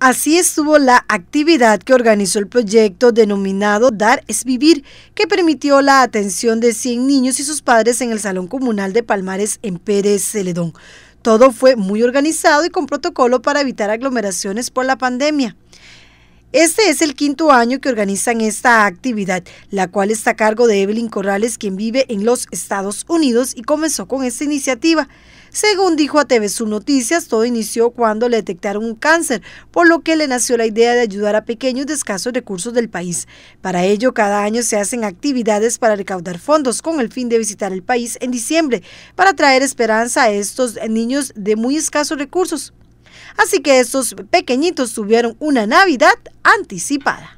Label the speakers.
Speaker 1: Así estuvo la actividad que organizó el proyecto denominado Dar es Vivir, que permitió la atención de 100 niños y sus padres en el Salón Comunal de Palmares en Pérez Celedón. Todo fue muy organizado y con protocolo para evitar aglomeraciones por la pandemia. Este es el quinto año que organizan esta actividad, la cual está a cargo de Evelyn Corrales, quien vive en los Estados Unidos y comenzó con esta iniciativa. Según dijo a TV Noticias, todo inició cuando le detectaron un cáncer, por lo que le nació la idea de ayudar a pequeños de escasos recursos del país. Para ello, cada año se hacen actividades para recaudar fondos con el fin de visitar el país en diciembre, para traer esperanza a estos niños de muy escasos recursos. Así que esos pequeñitos tuvieron una Navidad anticipada.